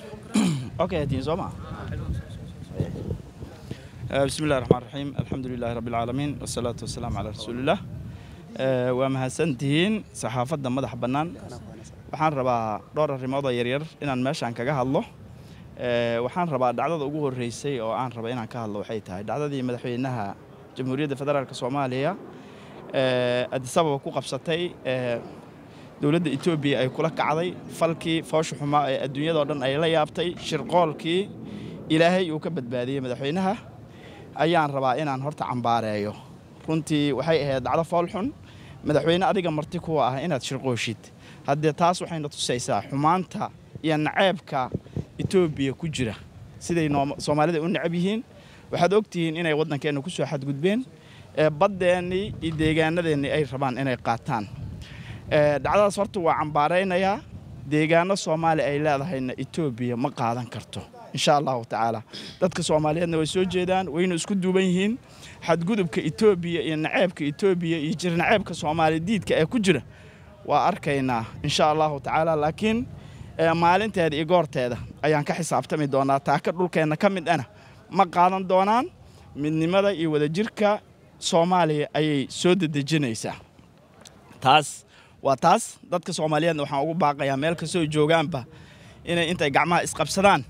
ooma eh, bismi llahi raxmaan raxiim alxamdu lilaahi rabbi alcaalamiin wasalaatu wasalaamu calaa rasuulillaah eh, waa mahadsantihiin saxaafadda madaxa bannaan waxaan rabaa dhowr arrimood oo yaryar inaan meeshaan kaga hadlo eh, waxaan rabaa dhacdada ugu horreysay oo aan raba inaan ka hadlo waxay tahay dhacdadii madaxweynaha jamhuuriyadda federaalk soomaaliya adisababa ku qabsatay dowladda etoobiya ay kula kacday falkii foosha xumaa ee adduunyadao dhan ay la yaabtay shirqoolkii ilaahay uu ka badbaadiyey madaxweynaha ayaan rabaa inaan horta cambaareeyo runtii waxay ahayd dacdo foolxun madaxweyne adiga marti kuwa ah inaad shirqooshid haddee taas waxayna tusaysaa xumaanta iyo naceebka etoobiya ku jira siday soomaalida u necab yihiin waxaad ogtihiin inay waddankeenna ku soo xadgudbeen ee baddeennii iyo deegaanadeennii ay rabaan inay qaataan Eh, dhacdadaas horta waa cambaaraynayaa deegaano soomaali ay leedahayna etoobiya ma qaadan karto insha allahu tacaala dadka soomaaliyeedna way soo jeedaan wayna isku duuban yihiin xadgudubka etoobiya iyo naceebka etoobiya iyo jirnaceebka soomaali diidka ee ku jira waa arkaynaa insha allahu tacaala laakiin eh, maalinteeda iyo goorteeda ayaan ka xisaabtami doonaa taaka dhulkeenna ka mid ana ma qaadan doonaan midnimada iyo wadajirka soomaaliya ayay soo dedejinaysaa taas waa taas dadka soomaaliyeed waxaan ugu baaqayaa meel kastoo joogaanba inay intay gacmaha isqabsadaan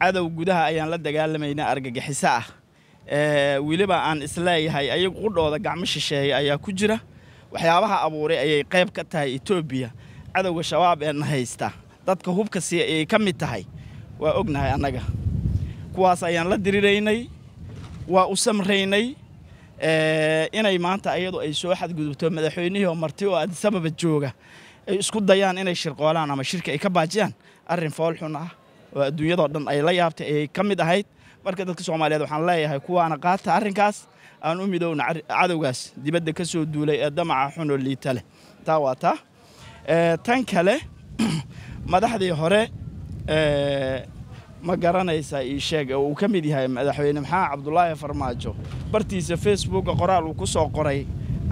cadow gudaha ayaan la dagaalamaynaa argagixiso ah weliba aan isleeyahay ayagu qudhooda gacmo shisheeya ayaa ku jira waxyaabaha abuuray ayay qayb ka tahay etoobiya cadowga shabaab ee na haysta dadka hubka siiya ayay ka mid tahay waa ognahay annaga kuwaas ayaan la diriraynay waa u samraynay Eh, inay maanta ayadu ay soo xadgudubto madaxweynihii oo marti oo adisababa jooga ay isku dayaan inay shirqoolaan ama shirka ay ka baajiyaan arrin foolxun ah oo adduunyadoo dhan ay la yaabtay ay ka mid ahayd marka dadka soomaaliyeed waxaan leeyahay kuwaana qaata arrinkaas aan u midowna cadowgaas dibadda ka soo duulay ee damaca xunoo liita leh taa waa taa eh, tan kale madaxdii hore eh, ma garanaysaa ii sheeg oo uu ka mid yahay madaxweyne maxaa cabdulaahi farmaajo bartiisa facebooka qoraal uu ku soo qoray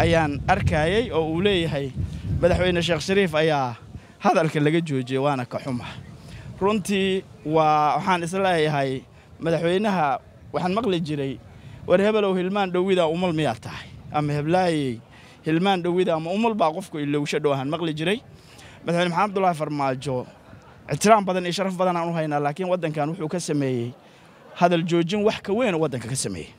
ayaan arkaayey oo uu leeyahay madaxweyne sheekh shariif ayaa hadalka laga joojiyey waana ka xuma runtii waa waxaan isleeyahay madaxweynaha waxaan maqli jiray war hebelow hilmaan dhowida umal miyaa tahay ama heblaayey hilmaan dhowida ama umal baa qofku ilowsho dhow ahaan maqli jiray madaxweyne maxamed abdulaahi farmaajo ixtiraam badan iyo sharaf badan aan u haynaa laakiin waddankan wuxuu ka sameeyey hadal joojin wax ka weyn oo waddanka ka sameeyey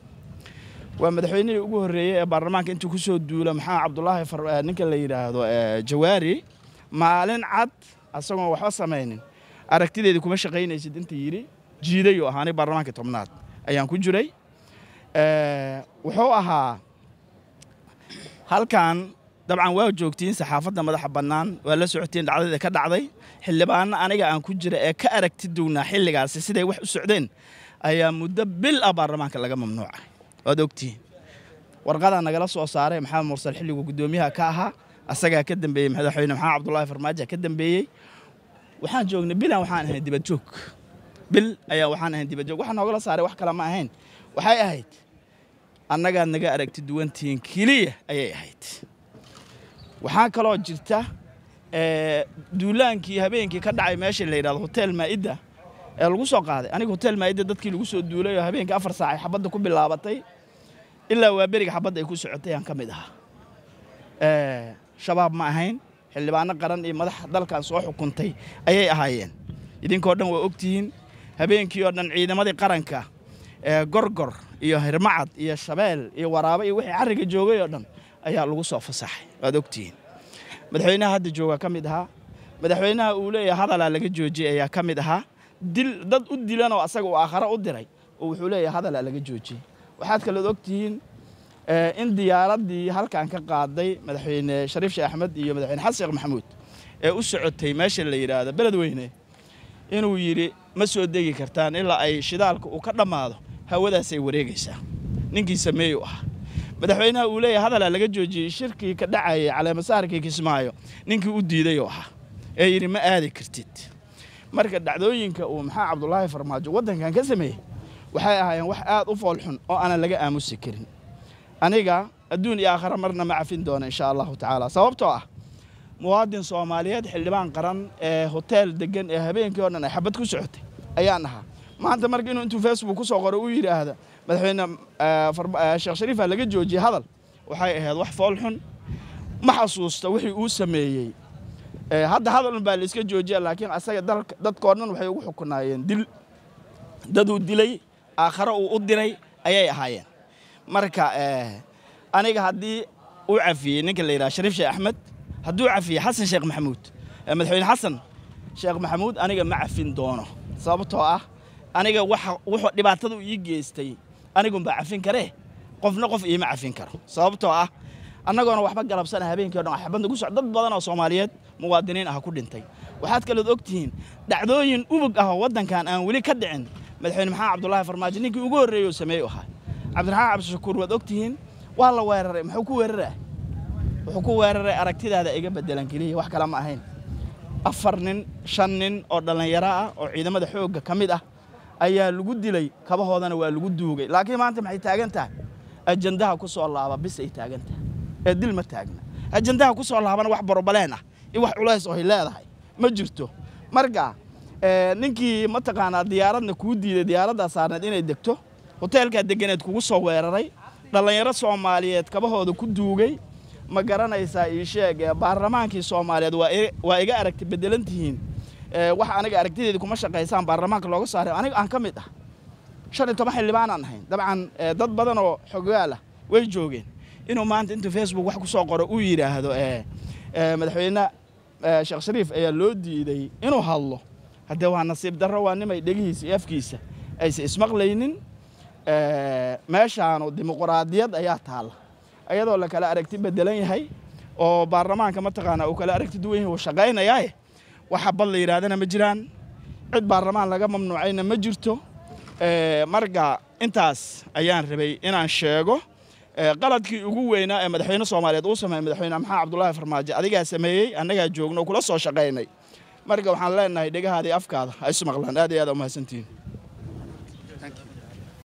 waa madaxweynihii ugu horreeyey ee baarlamaanka intuu ku soo duula maxaa cabdulaahi eh, ninka la yidhaahdo eh, jawaari maalin cad asagoon waxba samaynin aragtideedii kuma shaqaynaysid inta yidhi jiidayuu ahaanay baarlamaankii tobnaad ayaan ku jiray eh, wuxuu ahaa halkan dabcan waa joogtiin saxaafadda madaxa bannaan waa la socoteen dhacdada ka dhacday xildhibaanna aniga aan ku jira ee ka aragti duwnaa xilligaasi siday wax u socdeen ayaa muddo bil ah baarlamaanka laga mamnuuca waad ogtihiin warqadaa nagala soo saaray maxamed mursal xilliguu guddoomiyaha ka ahaa asagaa ka dambeeyey madaxweyne maxamed cabdulaahi farmaajo ka dambeeyey waxaan joognay bilan waxaan ahayn dibadjoog bil ayaa waxaan ahayn dibadjoog waxaa noogala saaray wax kale ma ahayn waxay ahayd annagaad naga aragti duwantihiin keliya ayay ahayd waxaa kaloo jirta eh, duulaankii habeenkii ka dhacay meesha la yidhahdo hotel maa'idda ee lagu soo qaaday aniga hotel maa'idda dadkii lagu soo duulay oo habeenkii afar saac ay xabadda ku bilaabatay ilaa waaberiga xabadda ay ku socotay aan ka mid ahaa eh, shabaab ma ahayn xildhibaano qaran iyo madax dalkan soo xukuntay ayay ahaayeen idinkoo dhan waa ogtihiin habeenkii oo dhan ciidamadii qaranka eh, gorgor iyo hirmacad iyo shabeel iyo waraabo iyo wixii carriga joogay oo dhan ayaa lagu soo fasaxay waad ogtihiin madaxweynaha hadda jooga ka mid ahaa madaxweynaha uu leeyahay hadalaa laga joojiyey ayaa ka mid ahaa dil dad u dilan oo asaga uu aakhare u diray oo wuxuu leeyahay hadalaa laga joojiyey waxaad kalood ogtihiin eh, in diyaaraddii halkan ka qaaday madaxweyne shariif sheekh axmed iyo madaxweyne xasan sheekh maxamuud ee u socotay meesha la yidhaahdo beledweyne inuu yidhi ma soo degi kartaan ilaa ay shidaalka uu ka dhammaado hawadaasay wareegaysaa ninkii sameeyu ah madaxweynaha uu leeyahay hadalaa laga joojiyey shirkii ka dhacayay caleemasaarkii kismaayo ninkii u diiday oo ah ee yidhi ma aadi kartid marka dhacdooyinka uu maxaa cabdulaahi farmaajo waddankan ka sameeyey waxay ahaayeen wax aad u foolxun oo aanan laga aamusi karin aniga adduun iyo aakhara marna ma cafin doona insha allahu tacaala sababtoo ah muwaadin soomaaliyeed xildhibaan qaran ee hoteel deggan ee habeenkii oo dhan ay xabad ku socotay ayaan ahaa maanta marka inuu intuu facebook kusoo qoro u yidhaahda madaxweyne sheekh shariifa laga joojiyey hadal waxay ahayd wax foolxun ma xasuusta wixii uu sameeyey hadda hadalun baa laiska joojiya laakiin asaga dadkoo dhan waxay ugu xukunaayeen dil daduu dilay aakhare uu u diray ayay ahaayeen marka aniga haddii uu cafiyey ninka la yidhaha shariif sheekh axmed hadduu cafiyey xasan sheekh maxamuud madaxweyne xasan sheekh maxamuud aniga ma cafin doono sababtoo ah aniga wuxuu dhibaatada ii geystay anigunbaa cafin kare qofna qof iima cafin karo sababtoo ah annagoona waxba galabsana habeenkii o dhan xabadna ku soc dad badan oo soomaaliyeed muwaadiniin ah ku dhintay waxaad kalood ogtihiin dhacdooyin ubug ah oo waddankan aan weli ka dhicin madaxweyne maxamed cabdulaahi farmaajo ninkii ugu horreeyey oo sameey u ahaa cabdiraxmaan cabdishakuur waad og waa la weeraray muxuu ku weeraraa wuxuu ku weeraray aragtidaada iga bedelan keliya wax kale ma ahayn afar nin shan nin oo dhallinyaro ah oo ciidamada xoogga ka mid ah ayaa lagu dilay kabahoodana waa lagu duugay laakiin maanta maxay taagan tahay ajandaha ku soo laaba bis ay taagan tahay ee dil ma taagna ajandaha ku soo laabana wax barobaleen ah iyo wax culays oo ay leedahay ma jirto marka ninkii mataqaanaa diyaaradna kuu diiday diyaaraddaa saarneed inay degto hoteelkaa deganeed kugu soo weeraray dhallinyaro soomaaliyeed kabahooda ku duugay ma garanaysaa ii sheeg baarlamaankii soomaaliyeed waa iga aragtay beddelantihiin Eh, wax aniga aragtideedi kuma shaqaysaan baarlamaanka looga saaray aniga aan ka mid ah shan iyo toban xildhibaanaan ahayn dabcan eh, dad badan oo xogaalah way joogeen inuu maanta intuu facebook wax ku soo qoro uu yidhaahdo eh, madaxweyne sheekh shariif ayaa loo diiday inuu hadlo haddee waa nasiib darro waa nimay dhegihiisa iyo afkiisa aysan ismaqlaynin meeshaanu dimuquraadiyad ayaa taalla ayadoo la kala aragti bedelan yahay oo baarlamaanka mataqaanaa uu kala aragti duwan yahay uu shaqaynayaaye waxa bad la yidhahdana ma jiraan cid baarlamaan laga mamnuucayna ma jirto eh, marka intaas ayaan rabay inaan sheego eh, qaladkii ugu weynaa ee madaxweyne soomaaliyeed uu sameeyey madaxweyne maxamed cabdulaahi farmaajo adigaa sameeyey annagaa joogno kula soo shaqaynay marka waxaan leenahay dhegahaadii afkaada ha ismaqlaan aad iyo aad umahadsantihiin